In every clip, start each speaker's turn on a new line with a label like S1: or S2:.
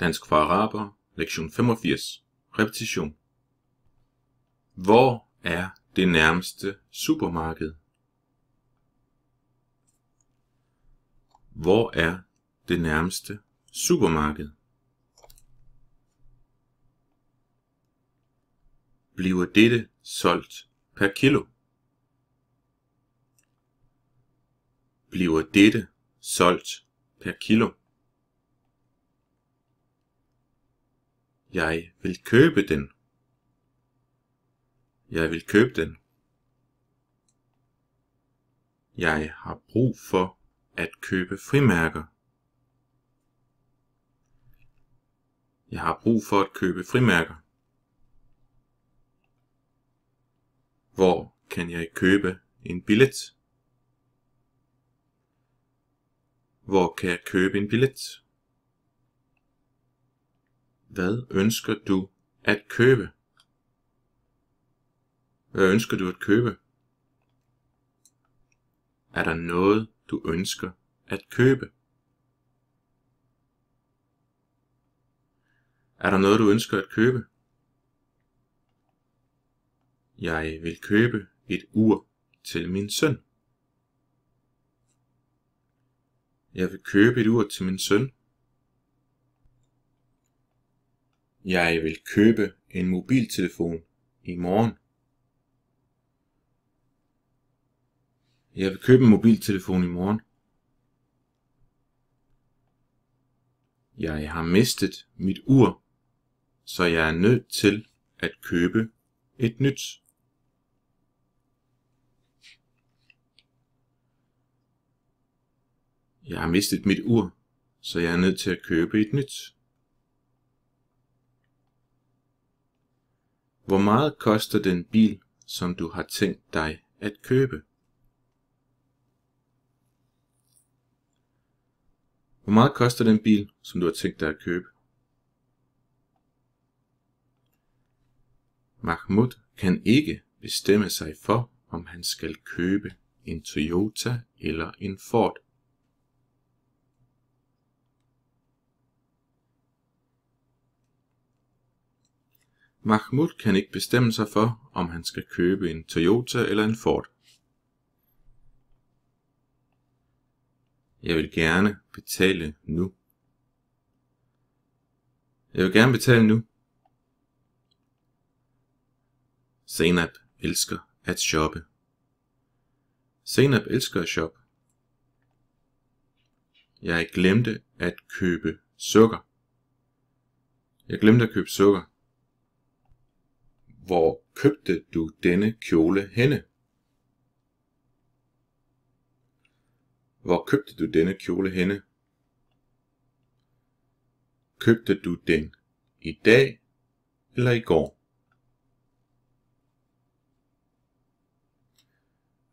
S1: Dansk for Araber, lektion 85, repetition. Hvor er det nærmeste supermarked? Hvor er det nærmeste supermarked? Bliver dette solgt per kilo? Bliver dette solgt per kilo? Jeg vil købe den. Jeg vil købe den. Jeg har brug for at købe frimærker. Jeg har brug for at købe frimærker. Hvor kan jeg købe en billet? Hvor kan jeg købe en billet? Hvad ønsker du at købe? Hvad ønsker du at købe? Er der noget, du ønsker at købe? Er der noget, du ønsker at købe? Jeg vil købe et ur til min søn. Jeg vil købe et ur til min søn. Jeg vil købe en mobiltelefon i morgen. Jeg vil købe en mobiltelefon i morgen. Jeg har mistet mit ur, så jeg er nødt til at købe et nyt. Jeg har mistet mit ur, så jeg er nødt til at købe et nyt. Hvor meget koster den bil, som du har tænkt dig at købe? Hvor meget koster den bil, som du har tænkt dig at købe? Mahmud kan ikke bestemme sig for, om han skal købe en Toyota eller en Ford. Mahmoud kan ikke bestemme sig for, om han skal købe en Toyota eller en Ford. Jeg vil gerne betale nu. Jeg vil gerne betale nu. Senap elsker at shoppe. Senap elsker at shoppe. Jeg glemte at købe sukker. Jeg glemte at købe sukker. Hvor købte du denne kjole henne? Hvor købte du denne kjole henne? Købte du den i dag eller i går?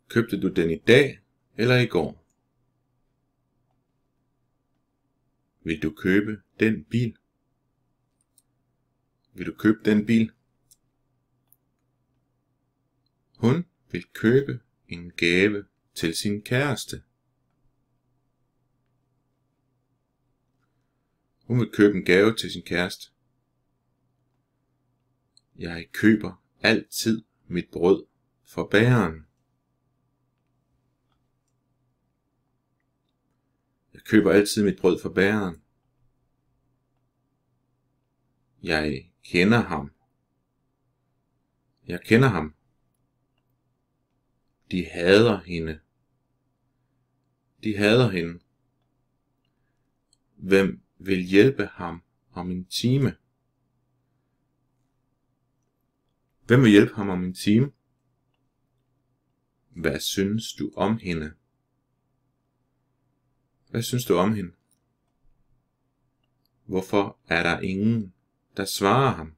S1: Købte du den i dag eller i går? Vil du købe den bil? Vil du købe den bil? vil købe en gave til sin kæreste. Hun vil købe en gave til sin kæreste. Jeg køber altid mit brød for bæren. Jeg køber altid mit brød for bæren. Jeg kender ham. Jeg kender ham. De hader hende. De hader hende. Hvem vil hjælpe ham om en time? Hvem vil hjælpe ham om en time? Hvad synes du om hende? Hvad synes du om hende? Hvorfor er der ingen, der svarer ham?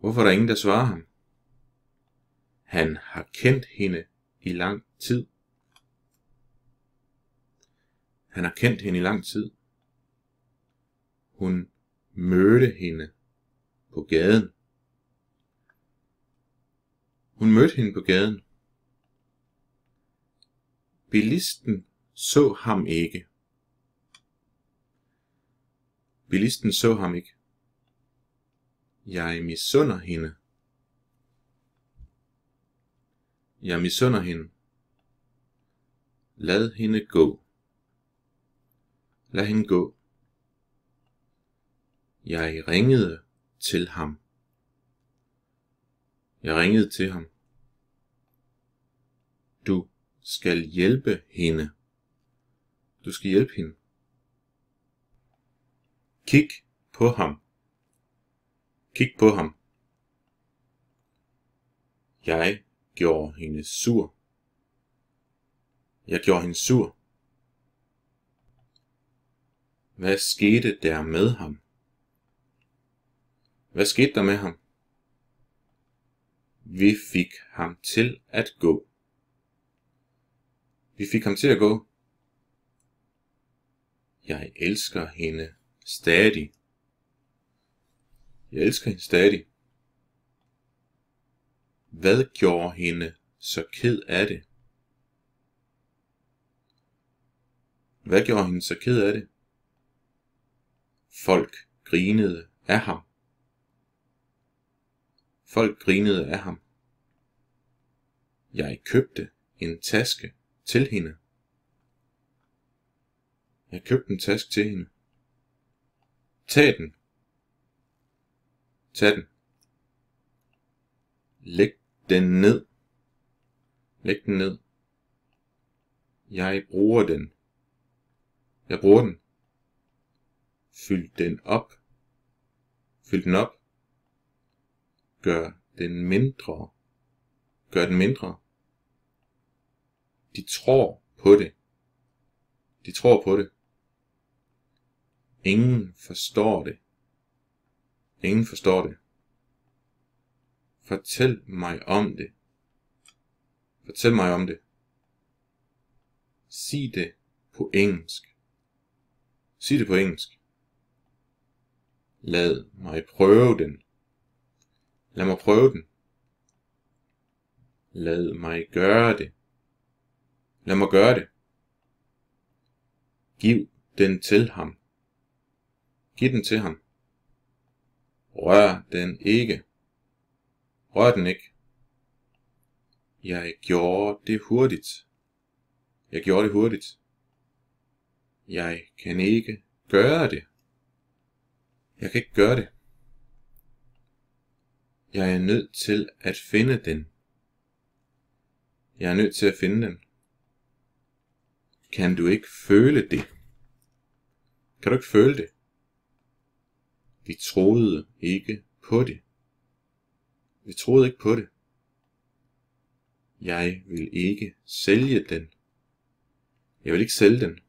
S1: Hvorfor er der ingen, der svarer ham? Han har kendt hende i lang tid. Han har kendt hende i lang tid. Hun mødte hende på gaden. Hun mødte hende på gaden. Bilisten så ham ikke. Bilisten så ham ikke. Jeg misunder hende. Jeg misunder hende. Lad hende gå. Lad hende gå. Jeg ringede til ham. Jeg ringede til ham. Du skal hjælpe hende. Du skal hjælpe hende. Kig på ham. Kig på ham. Jeg gjorde hende sur. Jeg gjorde hende sur. Hvad skete der med ham? Hvad skete der med ham? Vi fik ham til at gå. Vi fik ham til at gå. Jeg elsker hende stadig. Jeg elsker hende stadig. Hvad gjorde hende så ked af det? Hvad gjorde hende så ked af det? Folk grinede af ham. Folk grinede af ham. Jeg købte en taske til hende. Jeg købte en taske til hende. Tag den. Tag den. Læg den ned. Læg den ned. Jeg bruger den. Jeg bruger den. Fyld den op. Fyld den op. Gør den mindre. Gør den mindre. De tror på det. De tror på det. Ingen forstår det. Ingen forstår det. Fortæl mig om det. Fortæl mig om det. Sig det på engelsk. Sig det på engelsk. Lad mig prøve den. Lad mig prøve den. Lad mig gøre det. Lad mig gøre det. Giv den til ham. Giv den til ham. Rør den ikke. Rør den ikke. Jeg gjorde det hurtigt. Jeg gjorde det hurtigt. Jeg kan ikke gøre det. Jeg kan ikke gøre det. Jeg er nødt til at finde den. Jeg er nødt til at finde den. Kan du ikke føle det? Kan du ikke føle det? Vi troede ikke på det. Vi troede ikke på det. Jeg vil ikke sælge den. Jeg vil ikke sælge den.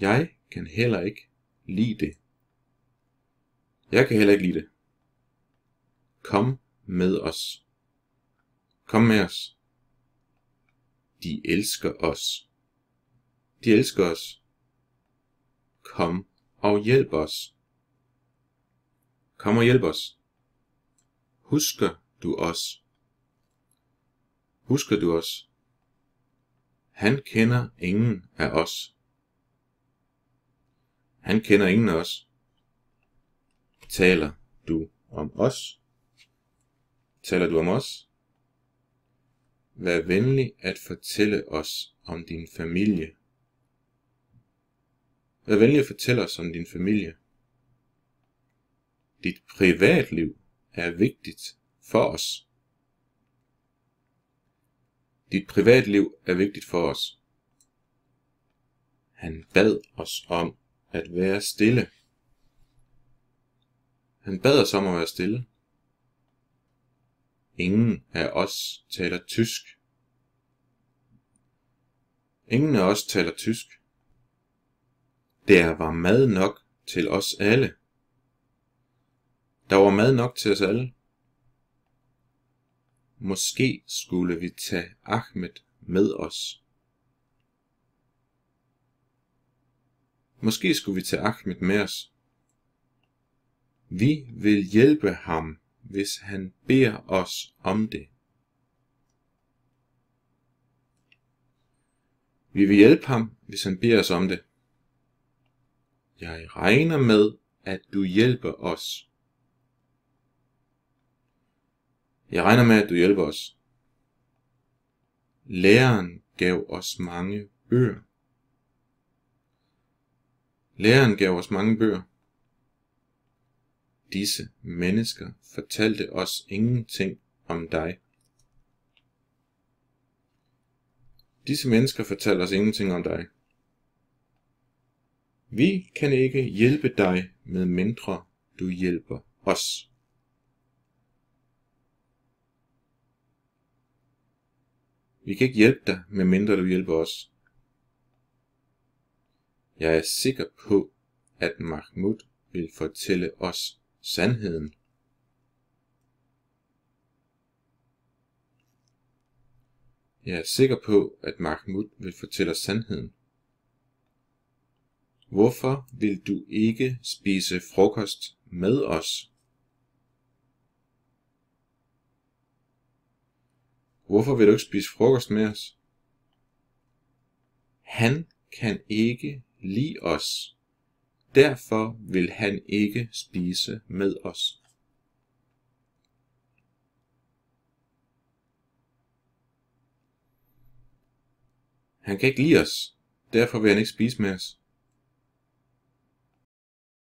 S1: Jeg kan heller ikke lide det. Jeg kan heller ikke lide det. Kom med os. Kom med os. De elsker os. De elsker os. Kom og hjælp os. Kom og hjælp os. Husker du os? Husker du os? Han kender ingen af os. Han kender ingen af os. Taler du om os? Taler du om os? Vær venlig at fortælle os om din familie. Vær venlig at fortælle os om din familie. Dit privatliv er vigtigt for os. Dit privatliv er vigtigt for os. Han bad os om at være stille. Han bad os om at være stille. Ingen af os taler tysk. Ingen af os taler tysk. Der var mad nok til os alle. Der var mad nok til os alle. Måske skulle vi tage Ahmed med os. Måske skulle vi tage Ahmed med os. Vi vil hjælpe ham, hvis han beder os om det. Vi vil hjælpe ham, hvis han beder os om det. Jeg regner med, at du hjælper os. Jeg regner med, at du hjælper os. Læreren gav os mange bøger. Læreren gav os mange bøger. Disse mennesker fortalte os ingenting om dig. Disse mennesker fortalte os ingenting om dig. Vi kan ikke hjælpe dig, med mindre du hjælper os. Vi kan ikke hjælpe dig, medmindre du hjælper os. Jeg er sikker på, at Mahmud vil fortælle os sandheden. Jeg er sikker på, at Mahmud vil fortælle os sandheden. Hvorfor vil du ikke spise frokost med os? Hvorfor vil du ikke spise frokost med os? Han kan ikke lide os. Derfor vil han ikke spise med os. Han kan ikke lide os. Derfor vil han ikke spise med os.